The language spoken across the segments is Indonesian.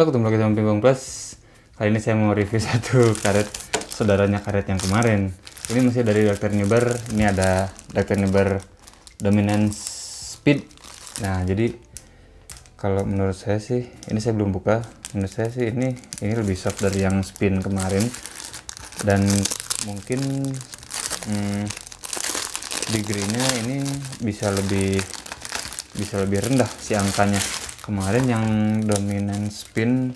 Halo, ketemu lagi sama Pimpong Plus. Kali ini saya mau review satu karet saudaranya karet yang kemarin. Ini masih dari Dr. Newber. Ini ada Dr. Newber Dominance Speed. Nah, jadi kalau menurut saya sih, ini saya belum buka. Menurut saya sih ini ini lebih soft dari yang spin kemarin. Dan mungkin hmm, degree-nya ini bisa lebih bisa lebih rendah si angkanya kemarin yang dominan spin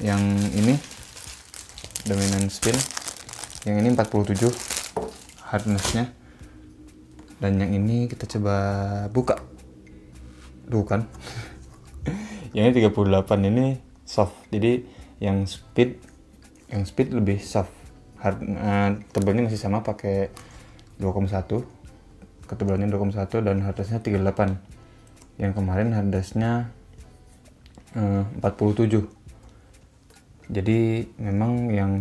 yang ini dominan spin yang ini 47 hardnessnya dan yang ini kita coba buka tuh kan yang ini 38 ini soft jadi yang speed yang speed lebih soft hard uh, eh, tebalnya masih sama pakai 2,1 ketebalannya 2,1 dan hardnessnya 38 yang kemarin hardasnya eh, 47 jadi memang yang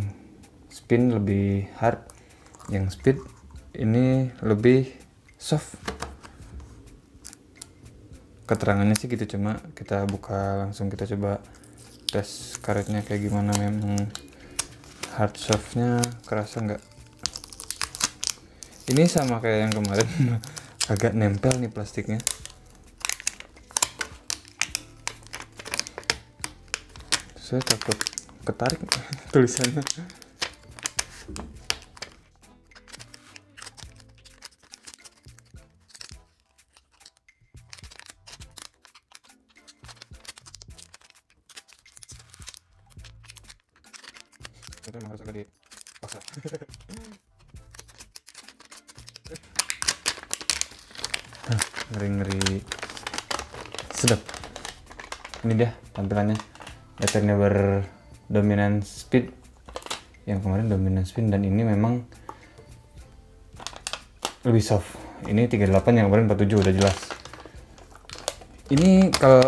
spin lebih hard yang speed ini lebih soft keterangannya sih gitu cuma kita buka langsung kita coba tes karetnya kayak gimana memang hard softnya kerasa nggak ini sama kayak yang kemarin agak nempel nih plastiknya saya takut ketarik tulisannya ngeri ngeri sedap ini dia tampilannya attack berdominan dominant speed yang kemarin dominant speed dan ini memang lebih soft ini 38 yang kemarin 47 udah jelas ini kalau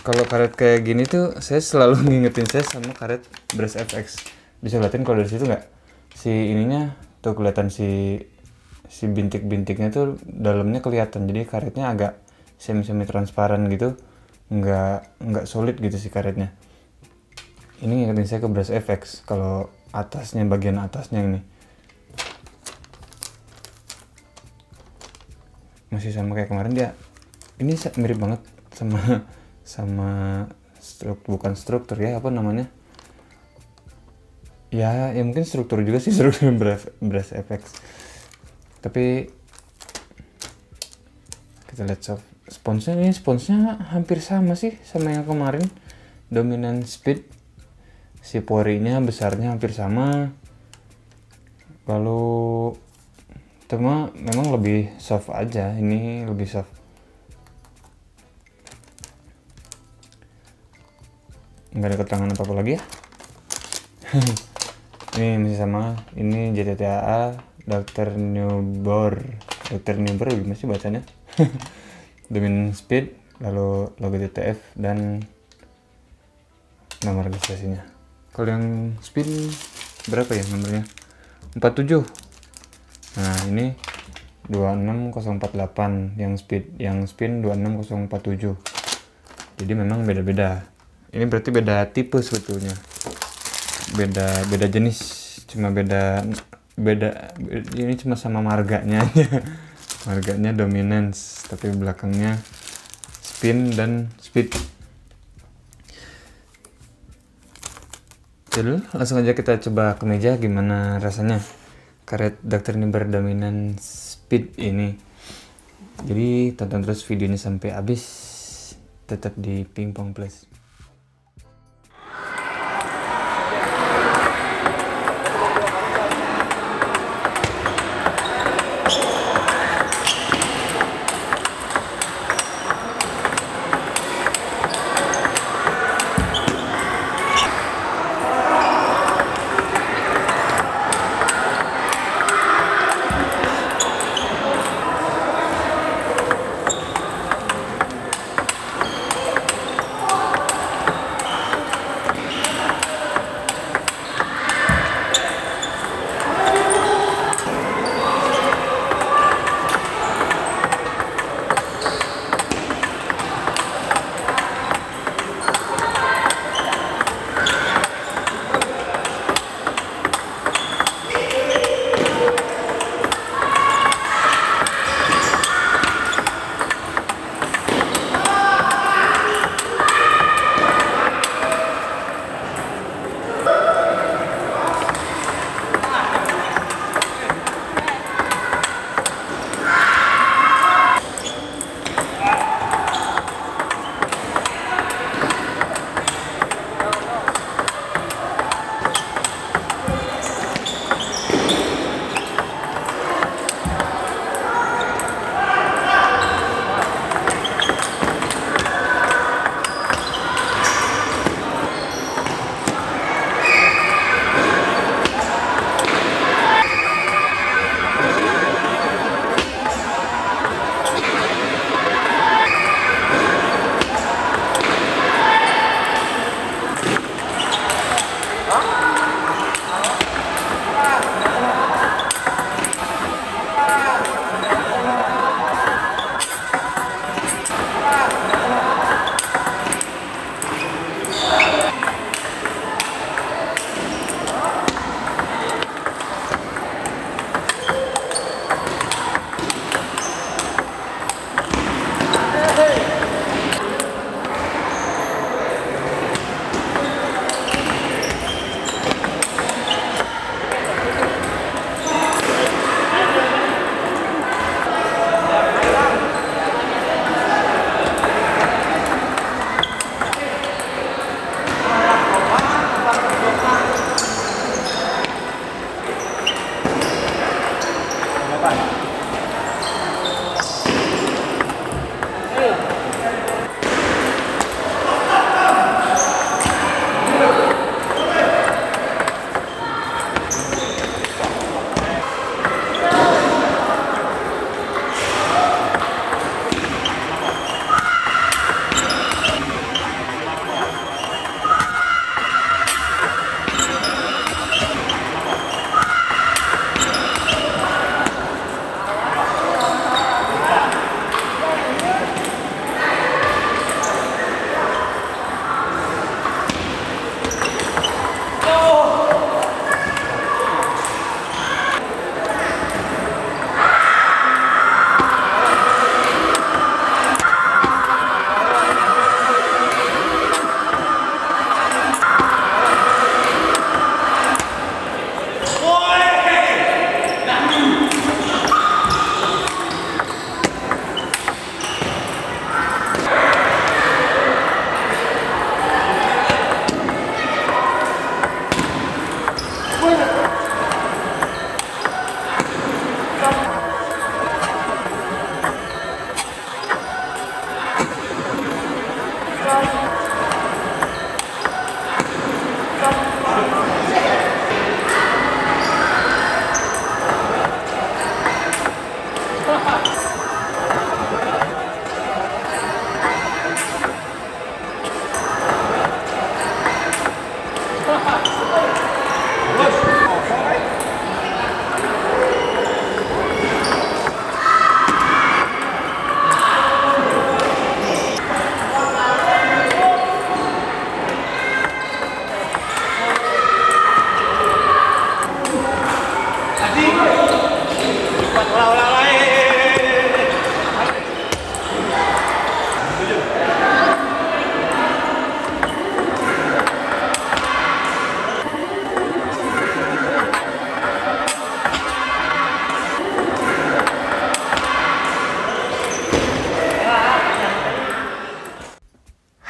kalau karet kayak gini tuh saya selalu ngingetin saya sama karet brush FX bisa liatin kalau dari situ nggak si ininya tuh kelihatan si si bintik-bintiknya tuh dalamnya kelihatan jadi karetnya agak semi-semi transparan gitu nggak nggak solid gitu sih karetnya ini ngingetin saya ke brass effects kalau atasnya bagian atasnya ini masih sama kayak kemarin dia ini mirip banget sama sama struk, bukan struktur ya apa namanya ya ya mungkin struktur juga sih struktur brass brass effects tapi kita lihat soft sponsnya ini sponsnya hampir sama sih sama yang kemarin dominan speed si porinya besarnya hampir sama lalu cuma memang lebih soft aja ini lebih soft nggak ada keterangan apa apa lagi ya ini masih sama ini JTTA Dr. Newbor Dr. Newbor gimana sih bacanya domain speed lalu logo TTF dan nomor registrasinya kalau yang speed berapa ya nomornya 47 nah ini 26048 yang speed yang spin 26047 jadi memang beda-beda ini berarti beda tipe sebetulnya beda beda jenis cuma beda beda ini cuma sama marganya aja Harganya dominance, tapi belakangnya spin dan speed. Jadi ya langsung aja kita coba ke meja gimana rasanya karet dokter ini berdominan speed ini. Jadi tonton terus videonya sampai habis tetap di pingpong plus.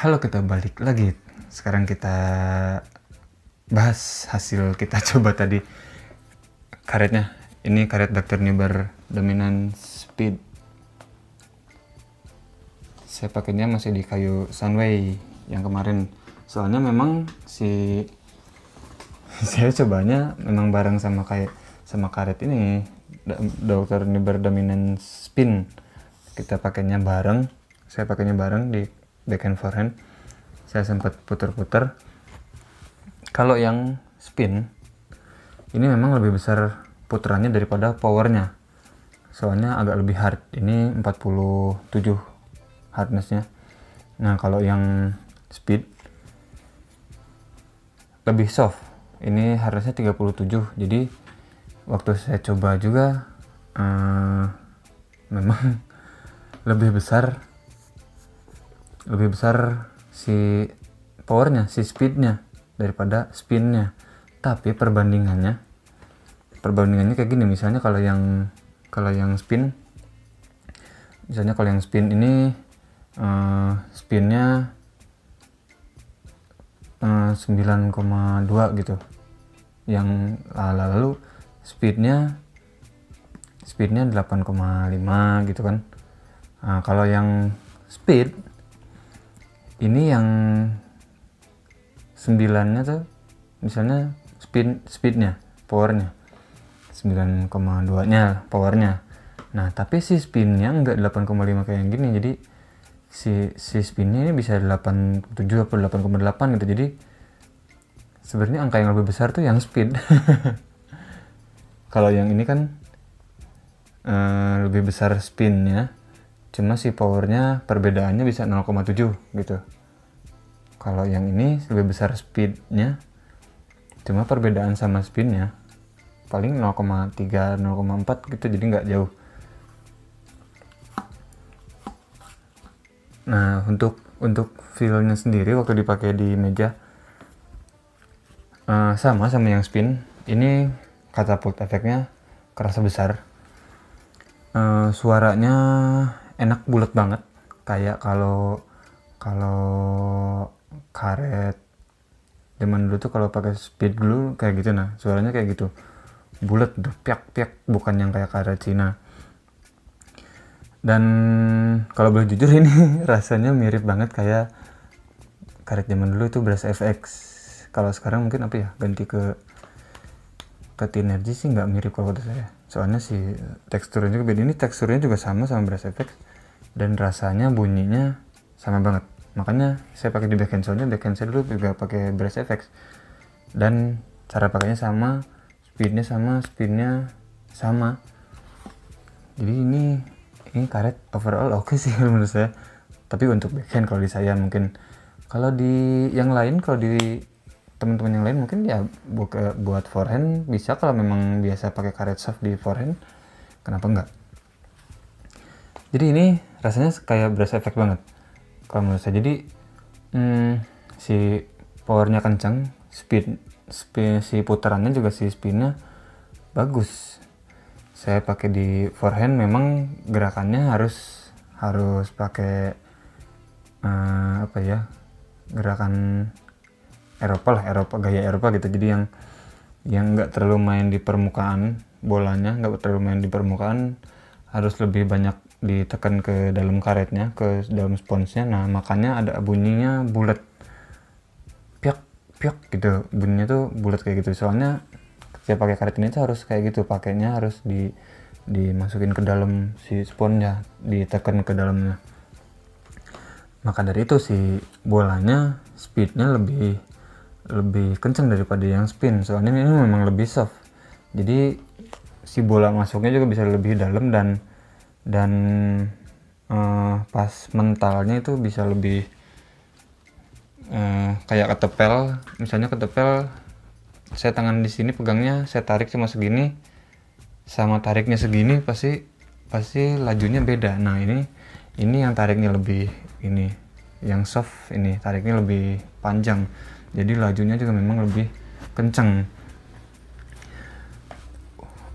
Halo kita balik lagi. Sekarang kita bahas hasil kita coba tadi karetnya. Ini karet Dr. Newbar Dominant speed. Saya pakainya masih di kayu Sunway yang kemarin. Soalnya memang si saya cobanya memang bareng sama kayak sama karet ini Dokter Newbar dominan spin kita pakainya bareng saya pakainya bareng di backhand forehand saya sempat putar-putar kalau yang spin ini memang lebih besar putarannya daripada powernya soalnya agak lebih hard ini 47 hardnessnya nah kalau yang speed lebih soft ini hardnessnya 37 jadi waktu saya coba juga uh, memang lebih besar lebih besar si powernya, si speednya daripada spinnya. Tapi perbandingannya, perbandingannya kayak gini. Misalnya kalau yang kalau yang spin, misalnya kalau yang spin ini uh, spinnya uh, eh, 9,2 gitu. Yang lalu speednya speednya 8,5 gitu kan. Nah, kalau yang speed ini yang sembilannya tuh misalnya speed speednya powernya 9,2 nya powernya nah tapi si spinnya nggak 8,5 kayak yang gini jadi si si spinnya ini bisa 87 atau 8,8 gitu jadi sebenarnya angka yang lebih besar tuh yang speed kalau yang ini kan uh, lebih besar spinnya cuma si powernya perbedaannya bisa 0,7 gitu kalau yang ini lebih besar speednya cuma perbedaan sama spinnya paling 0,3 0,4 gitu jadi nggak jauh nah untuk untuk feelnya sendiri waktu dipakai di meja uh, sama sama yang spin ini kata put efeknya kerasa besar uh, suaranya enak bulat banget kayak kalau kalau karet zaman dulu tuh kalau pakai speed glue kayak gitu nah suaranya kayak gitu bulat tuh piak piak bukan yang kayak karet Cina dan kalau boleh jujur ini rasanya mirip banget kayak karet zaman dulu itu beras FX kalau sekarang mungkin apa ya ganti ke ke tinergi sih nggak mirip kalau kata saya soalnya si teksturnya juga beda ini teksturnya juga sama sama beras FX dan rasanya bunyinya sama banget makanya saya pakai di backhand soalnya backhand saya dulu juga pakai brass effects dan cara pakainya sama speednya sama speednya sama jadi ini ini karet overall oke okay sih menurut saya tapi untuk backhand kalau di saya mungkin kalau di yang lain kalau di teman-teman yang lain mungkin ya buka, buat forehand bisa kalau memang biasa pakai karet soft di forehand kenapa enggak jadi ini rasanya kayak berasa efek banget kalau menurut saya jadi hmm, si powernya kencang speed, speed si putarannya juga si spinnya bagus saya pakai di forehand memang gerakannya harus harus pakai uh, apa ya gerakan Eropa lah Eropa gaya Eropa gitu jadi yang yang nggak terlalu main di permukaan bolanya nggak terlalu main di permukaan harus lebih banyak ditekan ke dalam karetnya ke dalam sponsnya nah makanya ada bunyinya bulat piak piak gitu bunyinya tuh bulat kayak gitu soalnya ketika pakai karet ini tuh harus kayak gitu pakainya harus di dimasukin ke dalam si ya ditekan ke dalamnya maka dari itu si bolanya speednya lebih lebih kenceng daripada yang spin soalnya ini memang lebih soft jadi si bola masuknya juga bisa lebih dalam dan dan uh, pas mentalnya itu bisa lebih uh, kayak ketepel misalnya ketepel saya tangan di sini pegangnya saya tarik cuma segini sama tariknya segini pasti pasti lajunya beda nah ini ini yang tariknya lebih ini yang soft ini tariknya lebih panjang jadi lajunya juga memang lebih kencang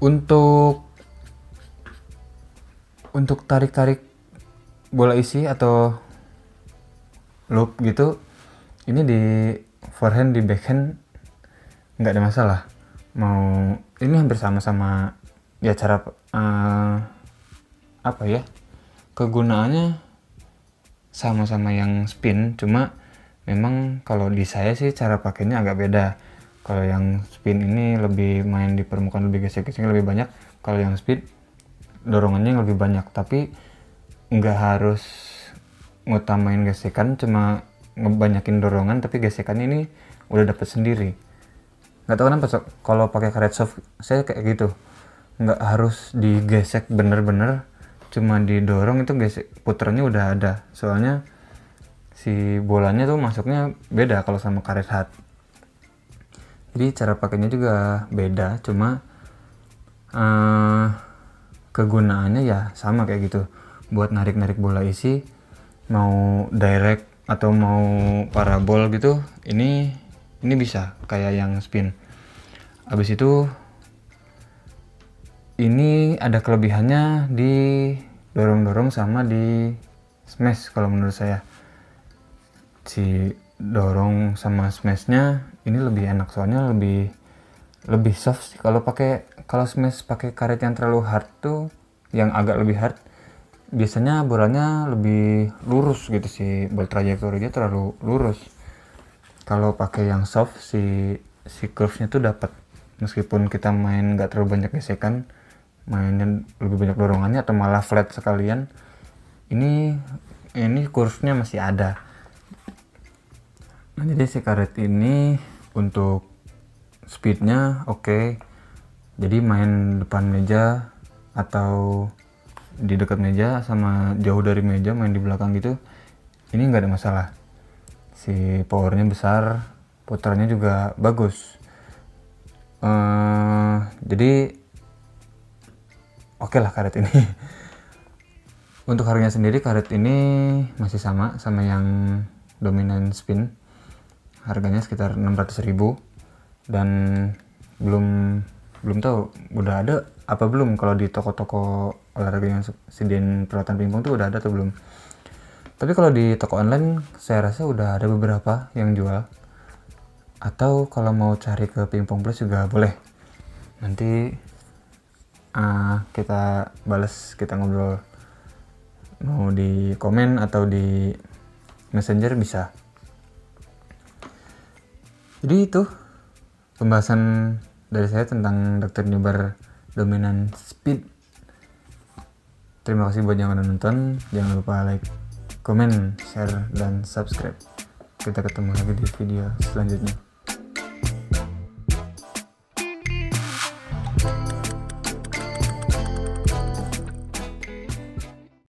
untuk untuk tarik-tarik bola isi atau loop gitu ini di forehand di backhand nggak ada masalah mau ini hampir sama-sama ya cara uh, apa ya kegunaannya sama-sama yang spin cuma memang kalau di saya sih cara pakainya agak beda kalau yang spin ini lebih main di permukaan lebih gesek-gesek lebih banyak kalau yang speed dorongannya yang lebih banyak tapi nggak harus ngutamain gesekan cuma ngebanyakin dorongan tapi gesekan ini udah dapat sendiri nggak tahu kenapa kalau pakai karet soft saya kayak gitu nggak harus digesek bener-bener cuma didorong itu gesek puternya udah ada soalnya si bolanya tuh masuknya beda kalau sama karet hard. jadi cara pakainya juga beda cuma uh, kegunaannya ya sama kayak gitu buat narik-narik bola isi mau direct atau mau parabol gitu ini ini bisa kayak yang spin habis itu ini ada kelebihannya di dorong-dorong sama di smash kalau menurut saya si dorong sama smashnya ini lebih enak soalnya lebih lebih soft sih kalau pakai kalau smash pakai karet yang terlalu hard tuh yang agak lebih hard biasanya bolanya lebih lurus gitu sih ball trajectory dia terlalu lurus kalau pakai yang soft si si curve-nya tuh dapat meskipun kita main nggak terlalu banyak gesekan mainnya lebih banyak dorongannya atau malah flat sekalian ini ini nya masih ada nah jadi si karet ini untuk speednya oke okay. jadi main depan meja atau di dekat meja sama jauh dari meja main di belakang gitu ini nggak ada masalah si powernya besar putarnya juga bagus uh, jadi oke okay lah karet ini untuk harganya sendiri karet ini masih sama sama yang dominan spin harganya sekitar 600 ribu dan belum belum tahu udah ada apa belum kalau di toko-toko olahraga yang sediain peralatan pingpong tuh udah ada atau belum tapi kalau di toko online saya rasa udah ada beberapa yang jual atau kalau mau cari ke pingpong plus juga boleh nanti uh, kita balas kita ngobrol mau di komen atau di messenger bisa jadi itu pembahasan dari saya tentang Dr. Nibar dominan speed. Terima kasih buat yang udah nonton. Jangan lupa like, comment, share, dan subscribe. Kita ketemu lagi di video selanjutnya.